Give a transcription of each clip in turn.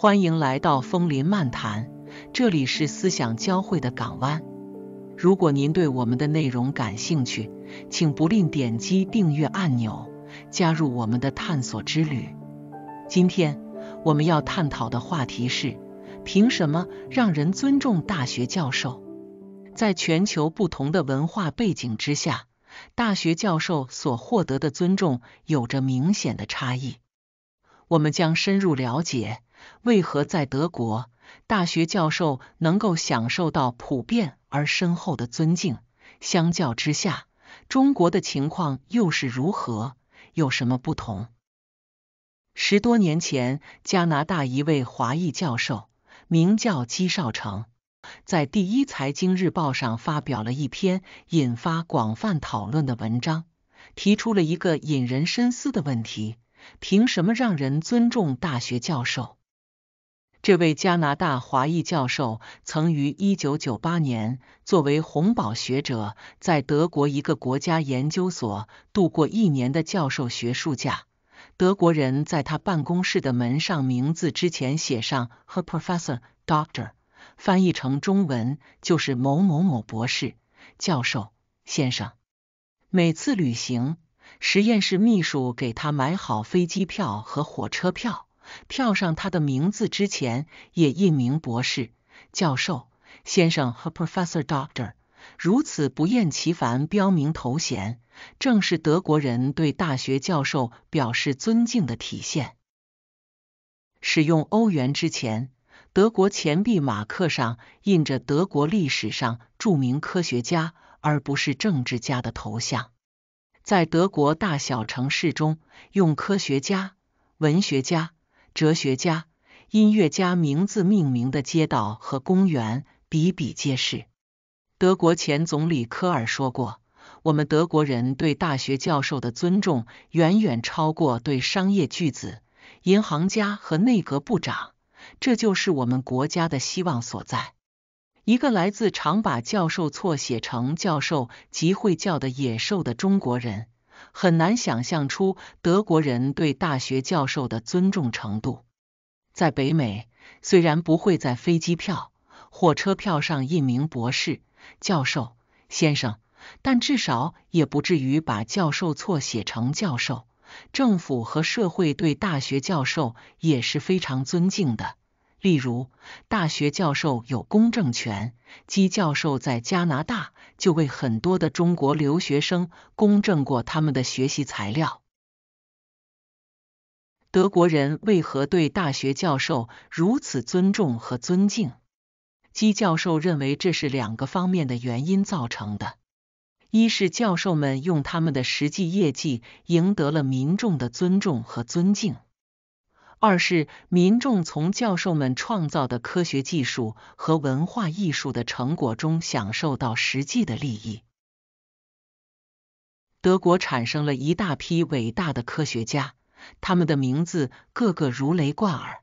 欢迎来到枫林漫谈，这里是思想交汇的港湾。如果您对我们的内容感兴趣，请不吝点击订阅按钮，加入我们的探索之旅。今天我们要探讨的话题是：凭什么让人尊重大学教授？在全球不同的文化背景之下，大学教授所获得的尊重有着明显的差异。我们将深入了解。为何在德国，大学教授能够享受到普遍而深厚的尊敬？相较之下，中国的情况又是如何？有什么不同？十多年前，加拿大一位华裔教授，名叫基少成，在《第一财经日报》上发表了一篇引发广泛讨论的文章，提出了一个引人深思的问题：凭什么让人尊重大学教授？这位加拿大华裔教授曾于一九九八年作为洪堡学者，在德国一个国家研究所度过一年的教授学术假。德国人在他办公室的门上名字之前写上 h e r Professor Doctor，翻译成中文就是某某某博士、教授先生。每次旅行，实验室秘书给他买好飞机票和火车票。跳上他的名字之前也印名博士、教授、先生和 Professor Doctor，如此不厌其烦标明头衔，正是德国人对大学教授表示尊敬的体现。使用欧元之前，德国钱币马克上印着德国历史上著名科学家而不是政治家的头像。在德国大小城市中，用科学家、文学家。哲学家、音乐家名字命名的街道和公园比比皆是。德国前总理科尔说过：“我们德国人对大学教授的尊重远远超过对商业巨子、银行家和内阁部长。”这就是我们国家的希望所在。一个来自常把教授错写成教授集会叫的野兽的中国人。很难想象出德国人对大学教授的尊重程度。在北美，虽然不会在飞机票、火车票上印名博士、教授、先生，但至少也不至于把教授错写成教授。政府和社会对大学教授也是非常尊敬的。例如，大学教授有公证权。基教授在加拿大就为很多的中国留学生公证过他们的学习材料。德国人为何对大学教授如此尊重和尊敬？基教授认为这是两个方面的原因造成的：一是教授们用他们的实际业绩赢得了民众的尊重和尊敬。二是民众从教授们创造的科学技术和文化艺术的成果中享受到实际的利益。德国产生了一大批伟大的科学家，他们的名字个个如雷贯耳。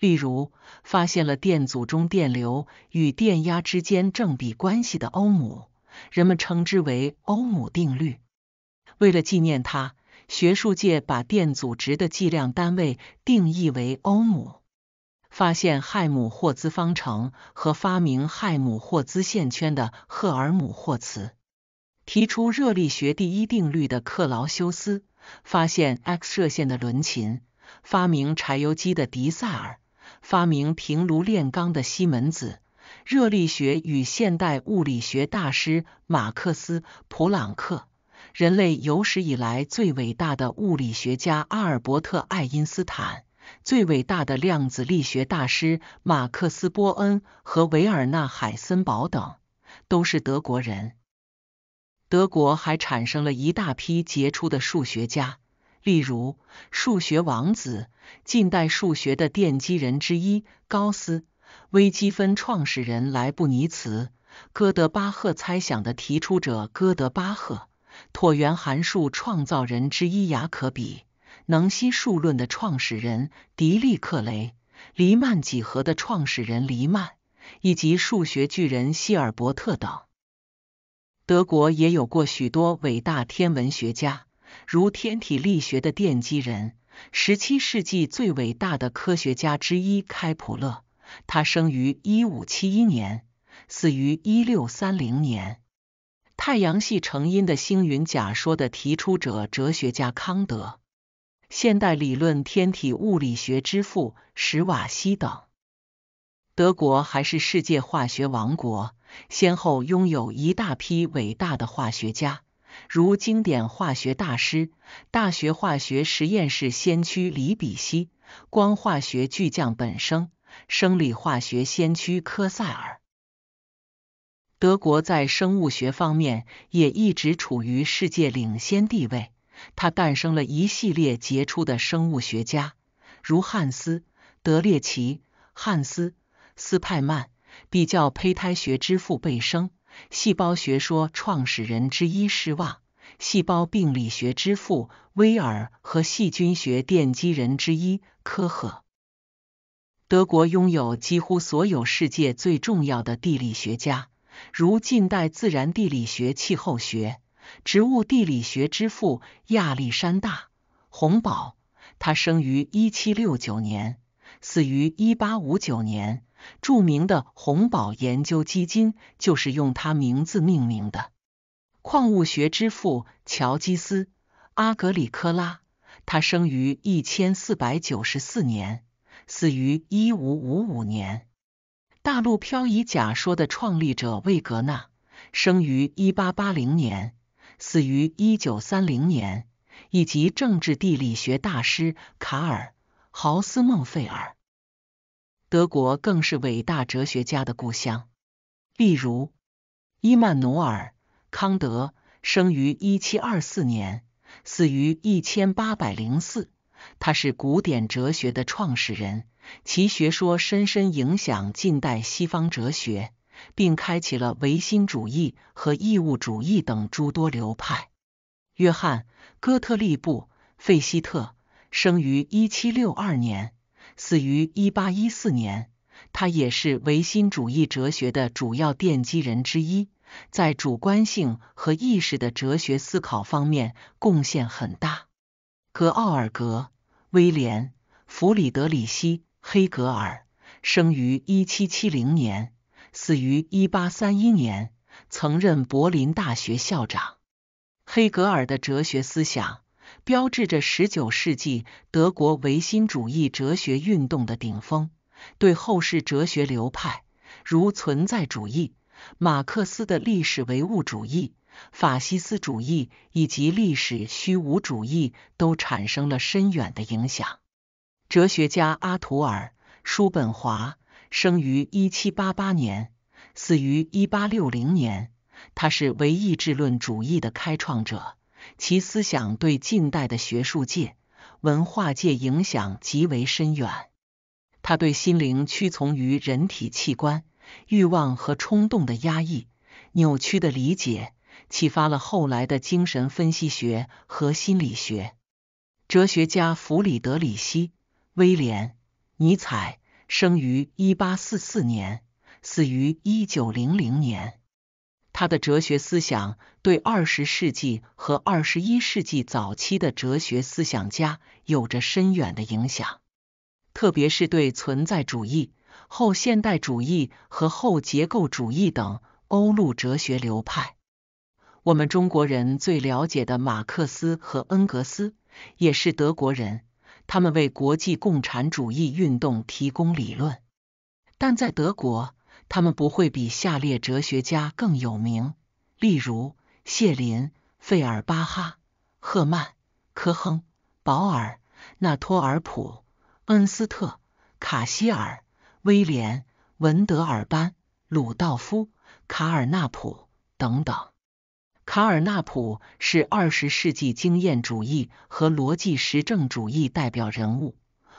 例如，发现了电阻中电流与电压之间正比关系的欧姆，人们称之为欧姆定律。为了纪念他。学术界把电阻值的计量单位定义为欧姆。发现亥姆霍兹方程和发明亥姆霍兹线圈的赫尔姆霍茨，提出热力学第一定律的克劳修斯，发现 X 射线的伦琴，发明柴油机的迪塞尔，发明平炉炼钢的西门子，热力学与现代物理学大师马克思·普朗克。人类有史以来最伟大的物理学家阿尔伯特·爱因斯坦、最伟大的量子力学大师马克思·波恩和维尔纳·海森堡等，都是德国人。德国还产生了一大批杰出的数学家，例如数学王子、近代数学的奠基人之一高斯、微积分创始人莱布尼茨、哥德巴赫猜想的提出者哥德巴赫。椭圆函数创造人之一雅可比，能兮数论的创始人狄利克雷，黎曼几何的创始人黎曼，以及数学巨人希尔伯特等。德国也有过许多伟大天文学家，如天体力学的奠基人、十七世纪最伟大的科学家之一开普勒。他生于一五七一年，死于一六三零年。太阳系成因的星云假说的提出者，哲学家康德；现代理论天体物理学之父史瓦西等。德国还是世界化学王国，先后拥有一大批伟大的化学家，如经典化学大师、大学化学实验室先驱李比希、光化学巨匠本生、生理化学先驱科塞尔。德国在生物学方面也一直处于世界领先地位。它诞生了一系列杰出的生物学家，如汉斯·德列奇、汉斯·斯派曼（比较胚胎学之父、贝生细胞学说创始人之一）、施旺（细胞病理学之父）、威尔和细菌学奠基人之一科赫。德国拥有几乎所有世界最重要的地理学家。如近代自然地理学、气候学、植物地理学之父亚历山大·洪堡，他生于1769年，死于1859年，著名的洪堡研究基金就是用他名字命名的。矿物学之父乔基斯·阿格里科拉，他生于1494年，死于1555年。大陆漂移假说的创立者魏格纳生于1880年，死于1930年，以及政治地理学大师卡尔·豪斯孟费尔。德国更是伟大哲学家的故乡，例如伊曼努尔·康德，生于1724年，死于1804。他是古典哲学的创始人，其学说深深影响近代西方哲学，并开启了唯心主义和义务主义等诸多流派。约翰·哥特利布·费希特生于一七六二年，死于一八一四年。他也是唯心主义哲学的主要奠基人之一，在主观性和意识的哲学思考方面贡献很大。格奥尔格。威廉·弗里德里希·黑格尔生于一七七零年，死于一八三一年，曾任柏林大学校长。黑格尔的哲学思想标志着十九世纪德国唯心主义哲学运动的顶峰，对后世哲学流派如存在主义、马克思的历史唯物主义。法西斯主义以及历史虚无主义都产生了深远的影响。哲学家阿图尔·叔本华生于一七八八年，死于一八六零年。他是唯意志论主义的开创者，其思想对近代的学术界、文化界影响极为深远。他对心灵屈从于人体器官、欲望和冲动的压抑、扭曲的理解。启发了后来的精神分析学和心理学。哲学家弗里德里希·威廉·尼采生于一八四四年，死于一九零零年。他的哲学思想对二十世纪和二十一世纪早期的哲学思想家有着深远的影响，特别是对存在主义、后现代主义和后结构主义等欧陆哲学流派。我们中国人最了解的马克思和恩格斯也是德国人，他们为国际共产主义运动提供理论，但在德国，他们不会比下列哲学家更有名，例如谢林、费尔巴哈、赫曼、科亨、保尔、纳托尔普、恩斯特、卡西尔、威廉、文德尔班、鲁道夫、卡尔纳普等等。卡尔纳普是二十世纪经验主义和逻辑实证主义代表人物，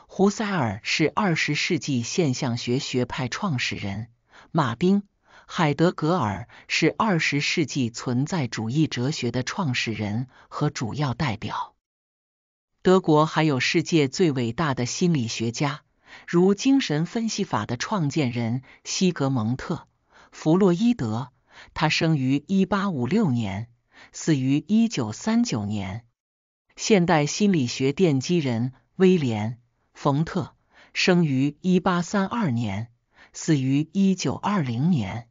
胡塞尔是二十世纪现象学学派创始人，马丁海德格尔是二十世纪存在主义哲学的创始人和主要代表。德国还有世界最伟大的心理学家，如精神分析法的创建人西格蒙特弗洛伊德。他生于1856年，死于1939年。现代心理学奠基人威廉·冯特生于1832年，死于1920年。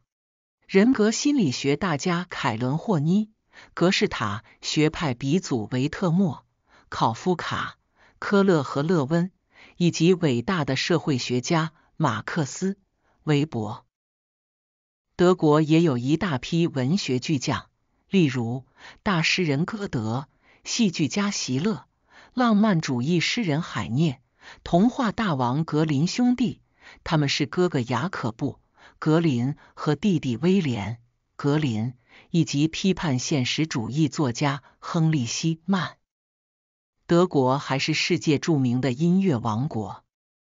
人格心理学大家凯伦·霍尼，格式塔学派鼻祖维特莫、考夫卡、科勒和勒温，以及伟大的社会学家马克思·韦伯。德国也有一大批文学巨匠，例如大诗人歌德、戏剧家席勒、浪漫主义诗人海涅、童话大王格林兄弟，他们是哥哥雅可布·格林和弟弟威廉·格林，以及批判现实主义作家亨利希·曼。德国还是世界著名的音乐王国。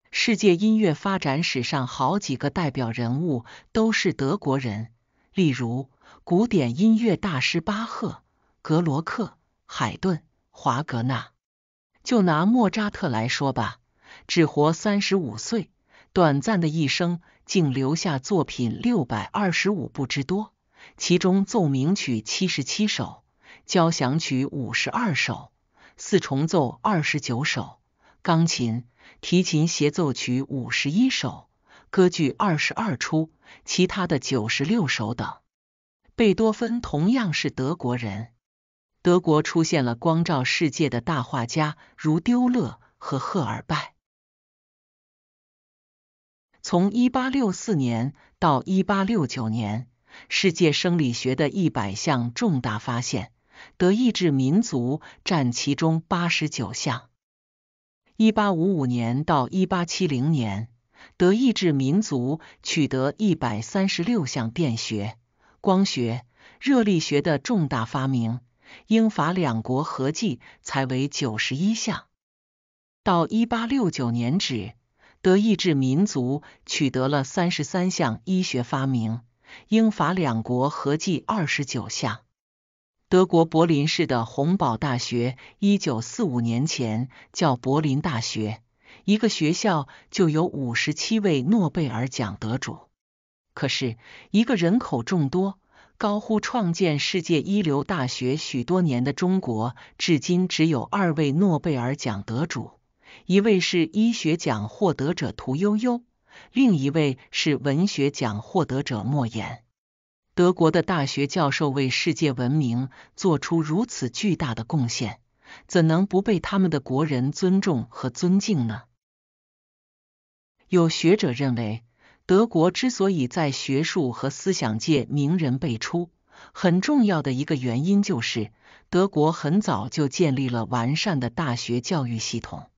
世界音乐发展史上好几个代表人物都是德国人，例如古典音乐大师巴赫、格罗克、海顿、华格纳。就拿莫扎特来说吧，只活三十五岁，短暂的一生竟留下作品六百二十五部之多，其中奏鸣曲七十七首，交响曲五十二首，四重奏二十九首。钢琴、提琴协奏曲五十一首，歌剧二十二出，其他的九十六首等。贝多芬同样是德国人。德国出现了光照世界的大画家，如丢勒和赫尔拜。从一八六四年到一八六九年，世界生理学的一百项重大发现，德意志民族占其中八十九项。1855年到1870年，德意志民族取得136项电学、光学、热力学的重大发明，英法两国合计才为91项。到1869年止，德意志民族取得了33项医学发明，英法两国合计29项。德国柏林市的洪堡大学，一九四五年前叫柏林大学，一个学校就有五十七位诺贝尔奖得主。可是，一个人口众多、高呼创建世界一流大学许多年的中国，至今只有二位诺贝尔奖得主，一位是医学奖获得者屠呦呦，另一位是文学奖获得者莫言。德国的大学教授为世界文明做出如此巨大的贡献，怎能不被他们的国人尊重和尊敬呢？有学者认为，德国之所以在学术和思想界名人辈出，很重要的一个原因就是德国很早就建立了完善的大学教育系统。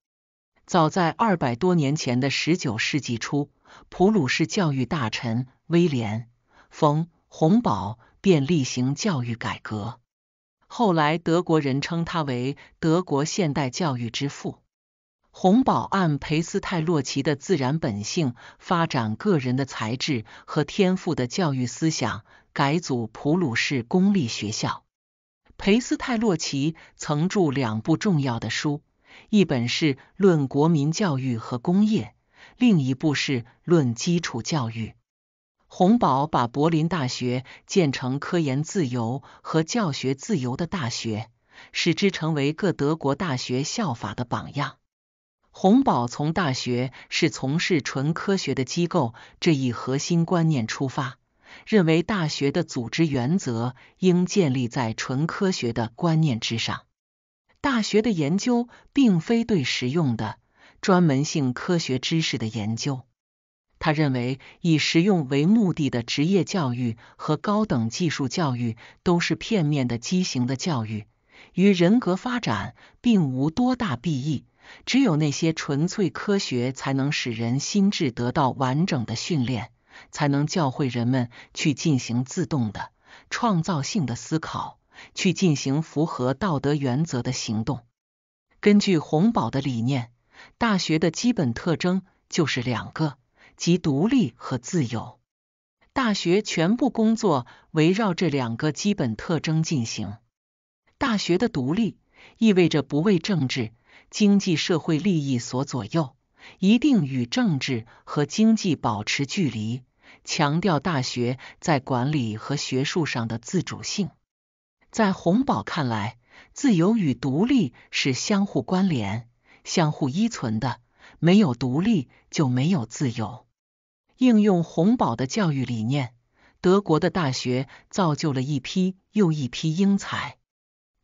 早在二百多年前的十九世纪初，普鲁士教育大臣威廉·冯。洪堡便厉行教育改革，后来德国人称他为德国现代教育之父。洪堡按裴斯泰洛奇的自然本性发展个人的才智和天赋的教育思想，改组普鲁士公立学校。裴斯泰洛奇曾著两部重要的书，一本是《论国民教育和工业》，另一部是《论基础教育》。洪堡把柏林大学建成科研自由和教学自由的大学，使之成为各德国大学效法的榜样。洪堡从大学是从事纯科学的机构这一核心观念出发，认为大学的组织原则应建立在纯科学的观念之上。大学的研究并非对实用的专门性科学知识的研究。他认为，以实用为目的的职业教育和高等技术教育都是片面的、畸形的教育，与人格发展并无多大裨益。只有那些纯粹科学，才能使人心智得到完整的训练，才能教会人们去进行自动的、创造性的思考，去进行符合道德原则的行动。根据洪堡的理念，大学的基本特征就是两个。及独立和自由，大学全部工作围绕这两个基本特征进行。大学的独立意味着不为政治、经济社会利益所左右，一定与政治和经济保持距离，强调大学在管理和学术上的自主性。在洪堡看来，自由与独立是相互关联、相互依存的，没有独立就没有自由。应用洪堡的教育理念，德国的大学造就了一批又一批英才。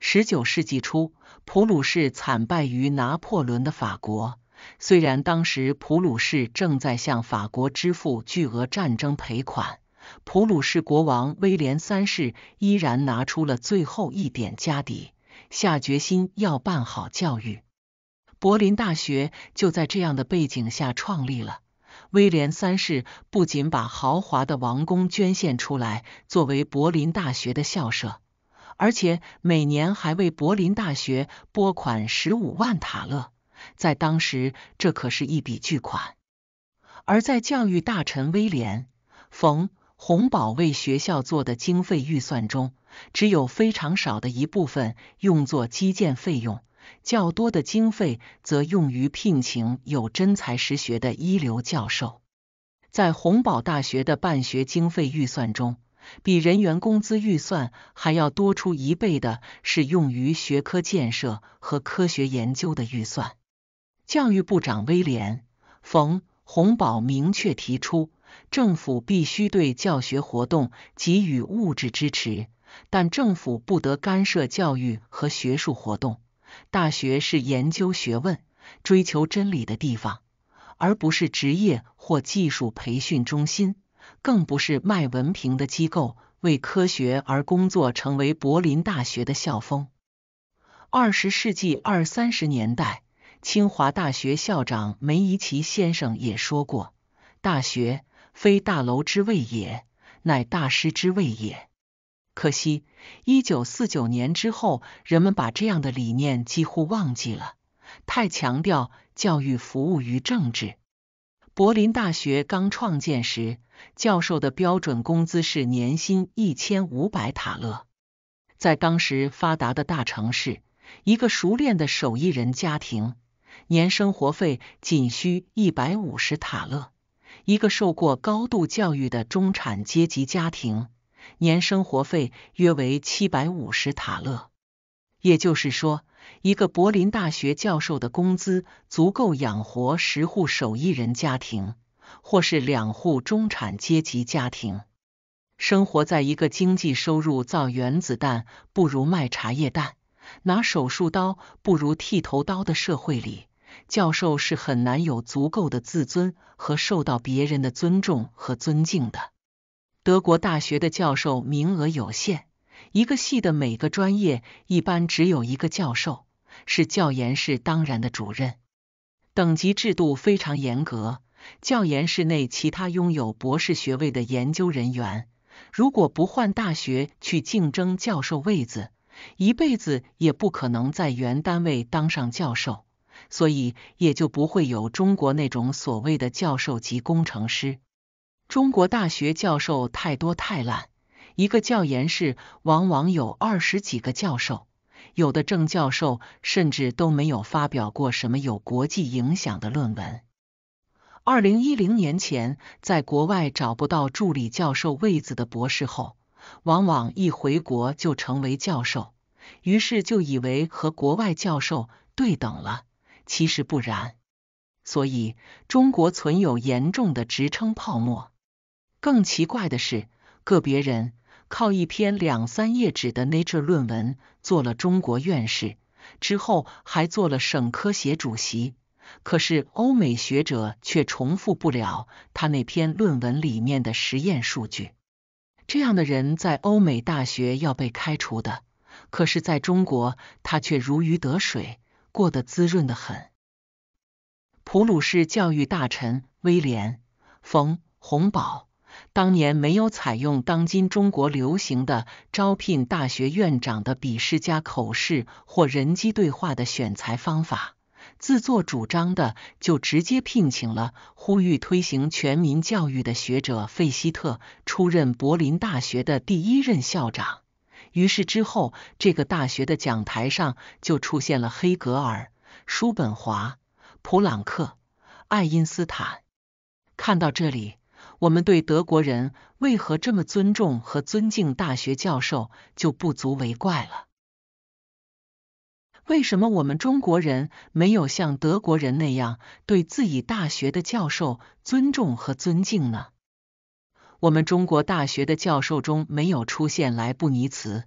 十九世纪初，普鲁士惨败于拿破仑的法国，虽然当时普鲁士正在向法国支付巨额战争赔款，普鲁士国王威廉三世依然拿出了最后一点家底，下决心要办好教育。柏林大学就在这样的背景下创立了。威廉三世不仅把豪华的王宫捐献出来作为柏林大学的校舍，而且每年还为柏林大学拨款十五万塔勒，在当时这可是一笔巨款。而在教育大臣威廉·冯·洪堡为学校做的经费预算中，只有非常少的一部分用作基建费用。较多的经费则用于聘请有真才实学的一流教授。在红宝大学的办学经费预算中，比人员工资预算还要多出一倍的是用于学科建设和科学研究的预算。教育部长威廉·冯洪堡明确提出，政府必须对教学活动给予物质支持，但政府不得干涉教育和学术活动。大学是研究学问、追求真理的地方，而不是职业或技术培训中心，更不是卖文凭的机构。为科学而工作，成为柏林大学的校风。二十世纪二三十年代，清华大学校长梅贻琦先生也说过：“大学非大楼之谓也，乃大师之谓也。”可惜，一九四九年之后，人们把这样的理念几乎忘记了。太强调教育服务于政治。柏林大学刚创建时，教授的标准工资是年薪一千五百塔勒。在当时发达的大城市，一个熟练的手艺人家庭年生活费仅需一百五十塔勒，一个受过高度教育的中产阶级家庭。年生活费约为七百五十塔勒，也就是说，一个柏林大学教授的工资足够养活十户手艺人家庭，或是两户中产阶级家庭。生活在一个经济收入造原子弹不如卖茶叶蛋，拿手术刀不如剃头刀的社会里，教授是很难有足够的自尊和受到别人的尊重和尊敬的。德国大学的教授名额有限，一个系的每个专业一般只有一个教授，是教研室当然的主任。等级制度非常严格，教研室内其他拥有博士学位的研究人员，如果不换大学去竞争教授位子，一辈子也不可能在原单位当上教授，所以也就不会有中国那种所谓的教授级工程师。中国大学教授太多太烂，一个教研室往往有二十几个教授，有的正教授甚至都没有发表过什么有国际影响的论文。二零一零年前，在国外找不到助理教授位子的博士后，往往一回国就成为教授，于是就以为和国外教授对等了，其实不然。所以，中国存有严重的职称泡沫。更奇怪的是，个别人靠一篇两三页纸的 Nature 论文做了中国院士，之后还做了省科协主席。可是欧美学者却重复不了他那篇论文里面的实验数据。这样的人在欧美大学要被开除的，可是在中国他却如鱼得水，过得滋润的很。普鲁士教育大臣威廉·冯·洪堡。当年没有采用当今中国流行的招聘大学院长的笔试加口试或人机对话的选材方法，自作主张的就直接聘请了呼吁推行全民教育的学者费希特出任柏林大学的第一任校长。于是之后，这个大学的讲台上就出现了黑格尔、叔本华、普朗克、爱因斯坦。看到这里。我们对德国人为何这么尊重和尊敬大学教授，就不足为怪了。为什么我们中国人没有像德国人那样对自己大学的教授尊重和尊敬呢？我们中国大学的教授中没有出现莱布尼茨、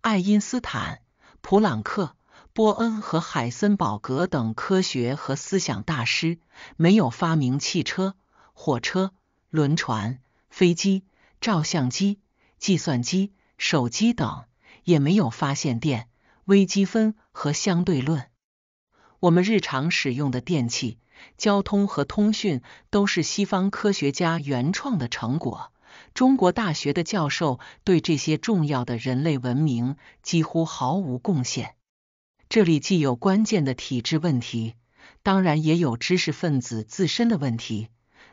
爱因斯坦、普朗克、波恩和海森堡格等科学和思想大师，没有发明汽车、火车。轮船、飞机、照相机、计算机、手机等，也没有发现电、微积分和相对论。我们日常使用的电器、交通和通讯都是西方科学家原创的成果。中国大学的教授对这些重要的人类文明几乎毫无贡献。这里既有关键的体制问题，当然也有知识分子自身的问题。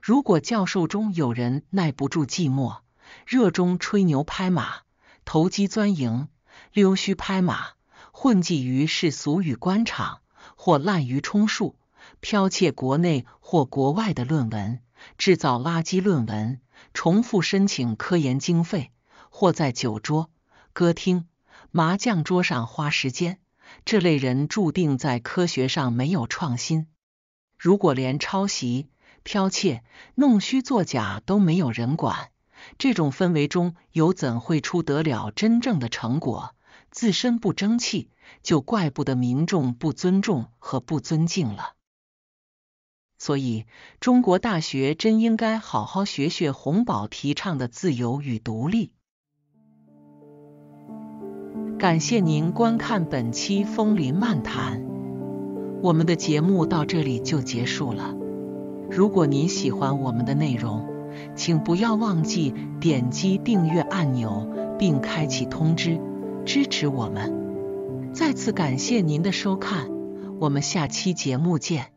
如果教授中有人耐不住寂寞，热衷吹牛拍马、投机钻营、溜须拍马、混迹于世俗与官场，或滥竽充数、剽窃国内或国外的论文，制造垃圾论文，重复申请科研经费，或在酒桌、歌厅、麻将桌上花时间，这类人注定在科学上没有创新。如果连抄袭，剽窃、弄虚作假都没有人管，这种氛围中又怎会出得了真正的成果？自身不争气，就怪不得民众不尊重和不尊敬了。所以，中国大学真应该好好学学洪堡提倡的自由与独立。感谢您观看本期《枫林漫谈》，我们的节目到这里就结束了。如果您喜欢我们的内容，请不要忘记点击订阅按钮并开启通知，支持我们。再次感谢您的收看，我们下期节目见。